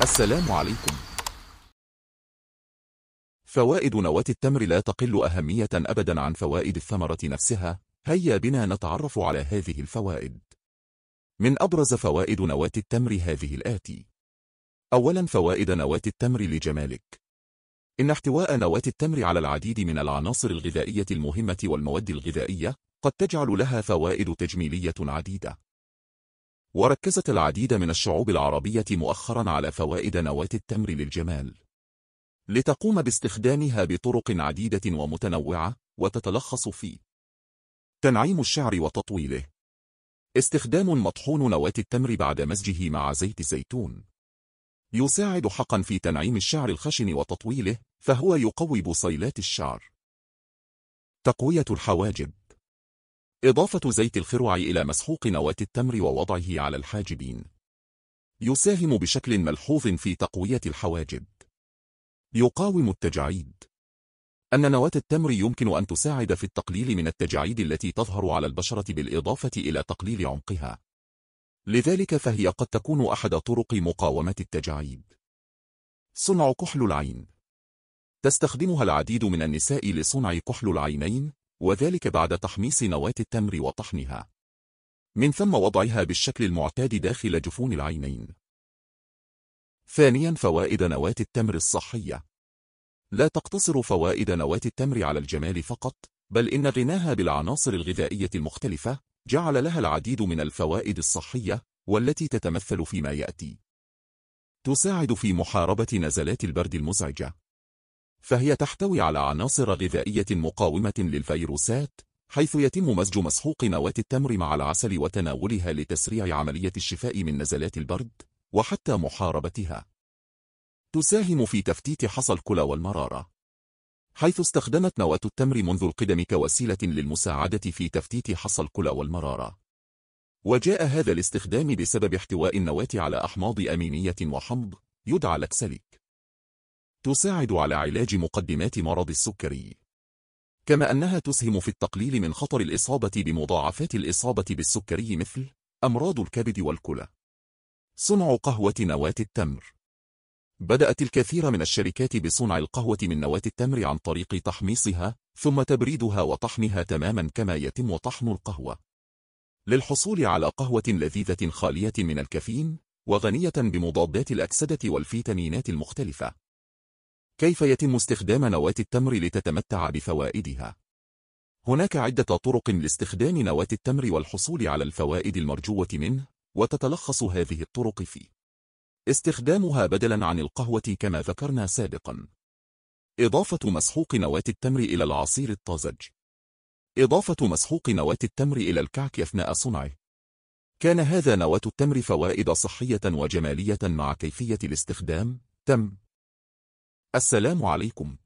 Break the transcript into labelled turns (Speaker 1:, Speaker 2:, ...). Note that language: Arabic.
Speaker 1: السلام عليكم فوائد نواة التمر لا تقل أهمية أبدا عن فوائد الثمرة نفسها هيا بنا نتعرف على هذه الفوائد من أبرز فوائد نواة التمر هذه الآتي أولا فوائد نواة التمر لجمالك إن احتواء نواة التمر على العديد من العناصر الغذائية المهمة والمواد الغذائية قد تجعل لها فوائد تجميلية عديدة وركزت العديد من الشعوب العربية مؤخرا على فوائد نواة التمر للجمال لتقوم باستخدامها بطرق عديدة ومتنوعة وتتلخص في تنعيم الشعر وتطويله استخدام مطحون نواة التمر بعد مزجه مع زيت الزيتون يساعد حقا في تنعيم الشعر الخشن وتطويله فهو يقوي بصيلات الشعر تقوية الحواجب إضافة زيت الخرع إلى مسحوق نواة التمر ووضعه على الحاجبين يساهم بشكل ملحوظ في تقوية الحواجب يقاوم التجاعيد أن نواة التمر يمكن أن تساعد في التقليل من التجاعيد التي تظهر على البشرة بالإضافة إلى تقليل عمقها لذلك فهي قد تكون أحد طرق مقاومة التجاعيد صنع كحل العين تستخدمها العديد من النساء لصنع كحل العينين وذلك بعد تحميص نواة التمر وطحنها من ثم وضعها بالشكل المعتاد داخل جفون العينين ثانيا فوائد نواة التمر الصحية لا تقتصر فوائد نواة التمر على الجمال فقط بل إن غناها بالعناصر الغذائية المختلفة جعل لها العديد من الفوائد الصحية والتي تتمثل فيما يأتي تساعد في محاربة نزلات البرد المزعجة فهي تحتوي على عناصر غذائية مقاومة للفيروسات حيث يتم مزج مسحوق نواة التمر مع العسل وتناولها لتسريع عملية الشفاء من نزلات البرد وحتى محاربتها تساهم في تفتيت حصى الكلى والمرارة حيث استخدمت نواة التمر منذ القدم كوسيلة للمساعدة في تفتيت حصى الكلى والمرارة وجاء هذا الاستخدام بسبب احتواء النواة على أحماض أمينية وحمض يدعى لكسليك تساعد على علاج مقدمات مرض السكري كما أنها تسهم في التقليل من خطر الإصابة بمضاعفات الإصابة بالسكري مثل أمراض الكبد والكلى صنع قهوة نواة التمر بدأت الكثير من الشركات بصنع القهوة من نواة التمر عن طريق تحميصها ثم تبريدها وطحنها تماما كما يتم طحن القهوة للحصول على قهوة لذيذة خالية من الكافيين وغنية بمضادات الأكسدة والفيتامينات المختلفة كيف يتم استخدام نواة التمر لتتمتع بفوائدها؟ هناك عدة طرق لاستخدام نواة التمر والحصول على الفوائد المرجوة منه، وتتلخص هذه الطرق في استخدامها بدلا عن القهوة كما ذكرنا سابقا إضافة مسحوق نواة التمر إلى العصير الطازج إضافة مسحوق نواة التمر إلى الكعك أثناء صنعه كان هذا نواة التمر فوائد صحية وجمالية مع كيفية الاستخدام تم السلام عليكم